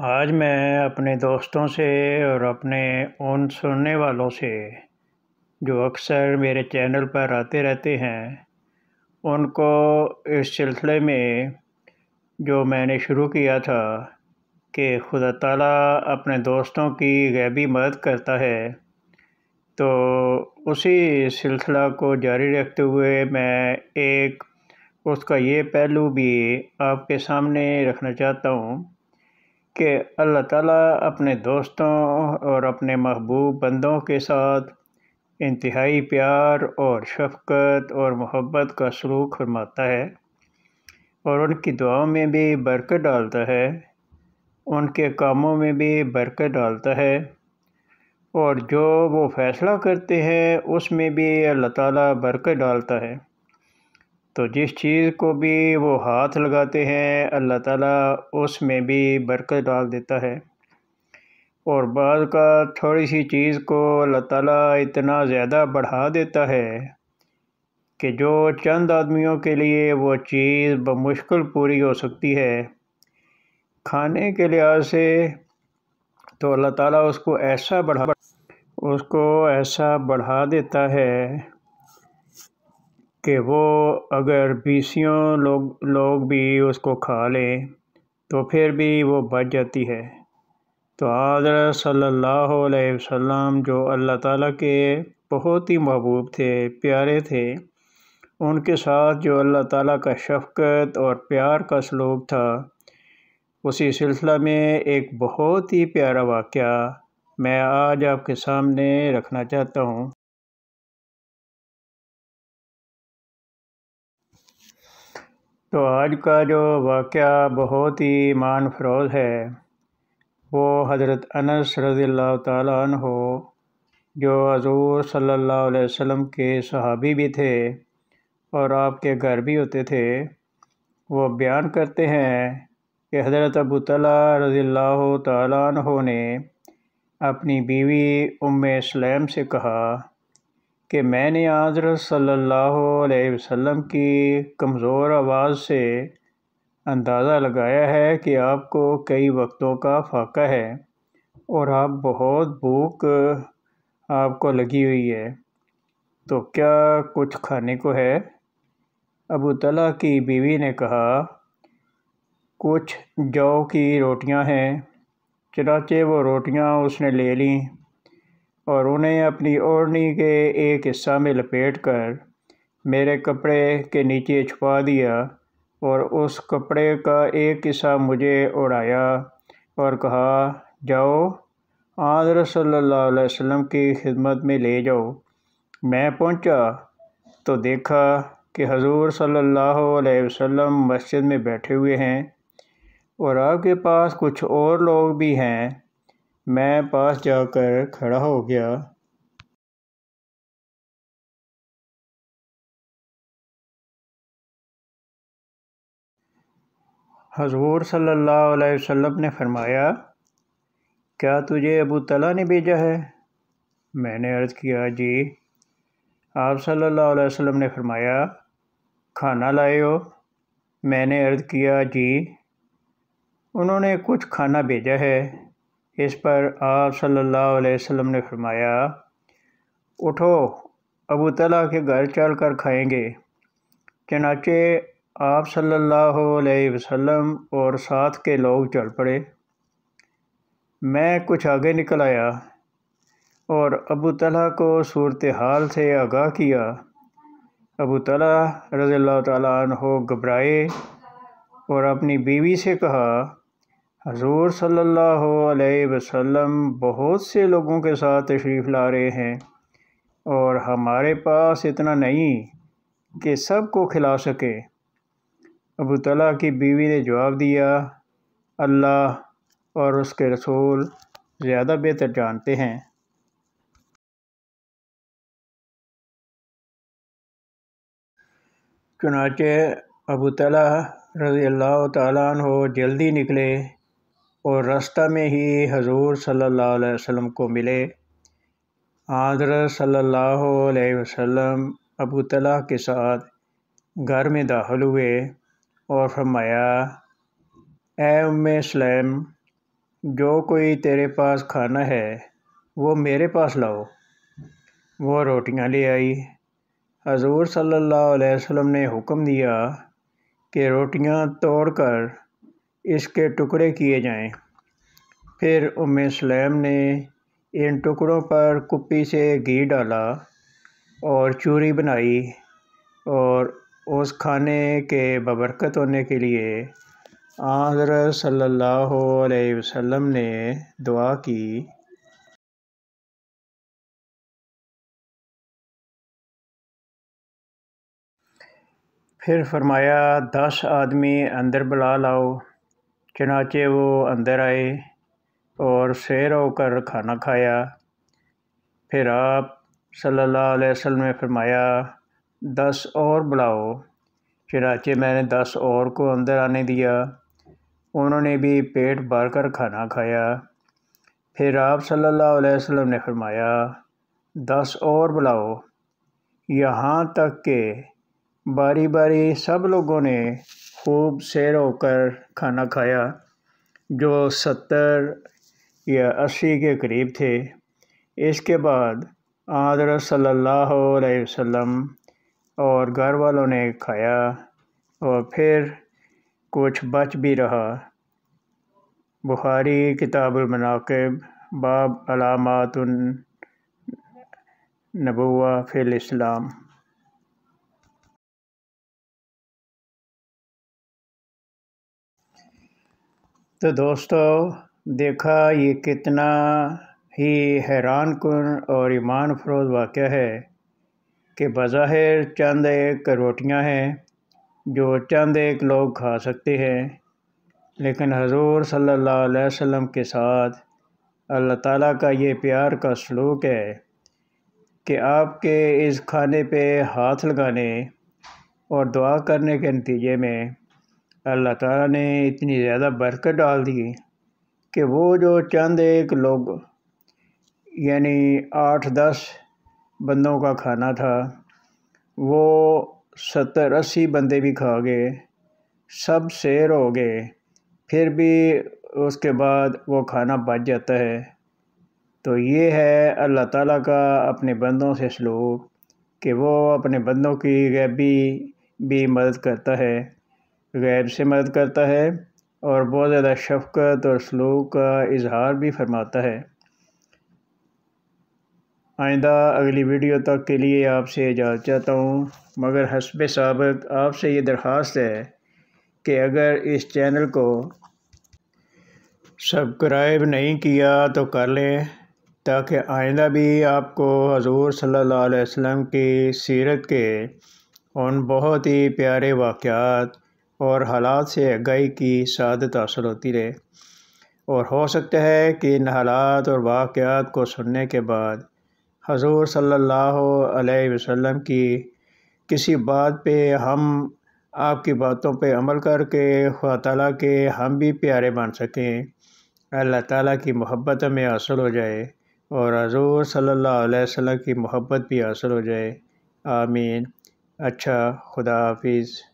آج میں اپنے دوستوں سے اور اپنے ان سننے والوں سے جو اکثر میرے چینل پر آتے رہتے ہیں ان کو اس سلسلے میں جو میں نے شروع کیا تھا کہ خدا تعالیٰ اپنے دوستوں کی غیبی مدد کرتا ہے تو اسی سلسلہ کو جاری رکھتے ہوئے میں ایک اس کا یہ پہلو بھی آپ کے سامنے رکھنا چاہتا ہوں کہ اللہ تعالیٰ اپنے دوستوں اور اپنے محبوب بندوں کے ساتھ انتہائی پیار اور شفقت اور محبت کا سلوک فرماتا ہے اور ان کی دعاؤں میں بھی برکت ڈالتا ہے ان کے کاموں میں بھی برکت ڈالتا ہے اور جو وہ فیصلہ کرتے ہیں اس میں بھی اللہ تعالیٰ برکت ڈالتا ہے تو جس چیز کو بھی وہ ہاتھ لگاتے ہیں اللہ تعالیٰ اس میں بھی برکت ڈال دیتا ہے اور بعض کا تھوڑی سی چیز کو اللہ تعالیٰ اتنا زیادہ بڑھا دیتا ہے کہ جو چند آدمیوں کے لیے وہ چیز بمشکل پوری ہو سکتی ہے کھانے کے لحاظ سے تو اللہ تعالیٰ اس کو ایسا بڑھا اس کو ایسا بڑھا دیتا ہے کہ وہ اگر بیسیوں لوگ لوگ بھی اس کو کھا لیں تو پھر بھی وہ بچ جاتی ہے تو آدر صلی اللہ علیہ وسلم جو اللہ تعالیٰ کے بہت ہی محبوب تھے پیارے تھے ان کے ساتھ جو اللہ تعالیٰ کا شفقت اور پیار کا سلوک تھا اسی سلسلہ میں ایک بہت ہی پیارا واقعہ میں آج آپ کے سامنے رکھنا چاہتا ہوں تو آج کا جو واقعہ بہت ہی ایمان فروز ہے وہ حضرت انس رضی اللہ تعالیٰ عنہ جو حضور صلی اللہ علیہ وسلم کے صحابی بھی تھے اور آپ کے گھر بھی ہوتے تھے وہ بیان کرتے ہیں کہ حضرت ابو تعالیٰ رضی اللہ تعالیٰ عنہ نے اپنی بیوی ام اسلم سے کہا کہ میں نے حضرت صلی اللہ علیہ وسلم کی کمزور آواز سے اندازہ لگایا ہے کہ آپ کو کئی وقتوں کا فاقہ ہے اور آپ بہت بھوک آپ کو لگی ہوئی ہے تو کیا کچھ کھانے کو ہے ابو تعلق کی بیوی نے کہا کچھ جو کی روٹیاں ہیں چنانچہ وہ روٹیاں اس نے لے لیں اور انہیں اپنی اوڑنی کے ایک حصہ میں لپیٹ کر میرے کپڑے کے نیچے چھپا دیا اور اس کپڑے کا ایک قصہ مجھے اڑایا اور کہا جاؤ آدر صلی اللہ علیہ وسلم کی خدمت میں لے جاؤ میں پہنچا تو دیکھا کہ حضور صلی اللہ علیہ وسلم مسجد میں بیٹھے ہوئے ہیں اور آپ کے پاس کچھ اور لوگ بھی ہیں میں پاس جا کر کھڑا ہو گیا حضور صلی اللہ علیہ وسلم نے فرمایا کیا تجھے ابو تلا نے بھیجا ہے میں نے عرض کیا جی آپ صلی اللہ علیہ وسلم نے فرمایا کھانا لائے ہو میں نے عرض کیا جی انہوں نے کچھ کھانا بھیجا ہے اس پر آپ صلی اللہ علیہ وسلم نے فرمایا اٹھو ابو تلا کے گھر چل کر کھائیں گے چنانچہ آپ صلی اللہ علیہ وسلم اور ساتھ کے لوگ چل پڑے میں کچھ آگے نکل آیا اور ابو طلحہ کو صورتحال حال سے آگاہ کیا ابو طلحہ رضی اللہ تعالیٰ عنہ گھبرائے اور اپنی بیوی سے کہا حضور صلی اللہ علیہ وسلم بہت سے لوگوں کے ساتھ تشریف لا رہے ہیں اور ہمارے پاس اتنا نہیں کہ سب کو کھلا سکے ابو تعالیٰ کی بیوی نے جواب دیا اللہ اور اس کے رسول زیادہ بہتر جانتے ہیں چنانچہ ابو تعلیہ رضی اللہ تعالیٰ عنہ جلدی نکلے اور راستہ میں ہی حضور صلی اللہ علیہ وسلم کو ملے آدر صلی اللہ علیہ وسلم ابو طلح کے ساتھ گھر میں داخل ہوئے اور فرمایا اے ام سلیم جو کوئی تیرے پاس کھانا ہے وہ میرے پاس لاؤ وہ روٹیاں لے آئی حضور صلی اللہ علیہ وسلم نے حکم دیا کہ روٹیاں توڑ کر اس کے ٹکڑے کیے جائیں پھر ام سلیم نے ان ٹکڑوں پر کپی سے گھی ڈالا اور چوری بنائی اور اس کھانے کے ببرکت ہونے کے لیے آضرت صلی اللہ علیہ وسلم نے دعا کی پھر فرمایا دس آدمی اندر بلا لاؤ چنانچہ وہ اندر آئے اور سیر ہو کر کھانا کھایا پھر آپ صلی اللہ علیہ وسلم نے فرمایا دس اور بلاؤ چنانچہ میں نے دس اور کو اندر آنے دیا انہوں نے بھی پیٹ بھر کر کھانا کھایا پھر آپ صلی اللہ علیہ وسلم نے فرمایا دس اور بلاؤ یہاں تک کہ باری باری سب لوگوں نے خوب سیر ہو کر کھانا کھایا جو ستر یا اسی کے قریب تھے اس کے بعد آدر صلی اللہ علیہ وسلم اور گھر والوں نے کھایا اور پھر کچھ بچ بھی رہا بخاری کتاب المناقب باب علامات النبوہ فی الاسلام تو دوستو دیکھا یہ کتنا ہی حیران کن اور ایمان فروز واقعہ ہے کہ بظاہر چند ایک روٹیاں ہیں جو چند ایک لوگ کھا سکتے ہیں لیکن حضور صلی اللہ علیہ وسلم کے ساتھ اللہ تعالیٰ کا یہ پیار کا سلوک ہے کہ آپ کے اس کھانے پہ ہاتھ لگانے اور دعا کرنے کے نتیجے میں اللہ تعالیٰ نے اتنی زیادہ برکت ڈال دی کہ وہ جو چند ایک لوگ یعنی آٹھ دس بندوں کا کھانا تھا وہ ستر اسی بندے بھی کھا گئے سب سیر ہو گئے پھر بھی اس کے بعد وہ کھانا بچ جاتا ہے تو یہ ہے اللہ تعالیٰ کا اپنے بندوں سے سلوک کہ وہ اپنے بندوں کی غیبی بھی مدد کرتا ہے غیب سے مدد کرتا ہے اور بہت زیادہ شفقت اور سلوک کا اظہار بھی فرماتا ہے آئندہ اگلی ویڈیو تک کے لیے آپ سے اجازت چاہتا ہوں مگر حسب سابق آپ سے یہ درخواست ہے کہ اگر اس چینل کو سبکرائب نہیں کیا تو کر لیں تاکہ آئندہ بھی آپ کو حضور صلی اللہ علیہ وسلم کی سیرت کے ان بہت ہی پیارے واقعات اور حالات سے آگاہی کی سعادت حاصل ہوتی رہے اور ہو سکتا ہے کہ ان حالات اور واقعات کو سننے کے بعد حضور صلی اللہ علیہ وسلم کی کسی بات پہ ہم آپ کی باتوں پہ عمل کر کے تعالیٰ کے ہم بھی پیارے بن سکیں اللہ تعالیٰ کی محبت میں حاصل ہو جائے اور حضور صلی اللہ علیہ وسلم کی محبت بھی حاصل ہو جائے آمین اچھا خدا حافظ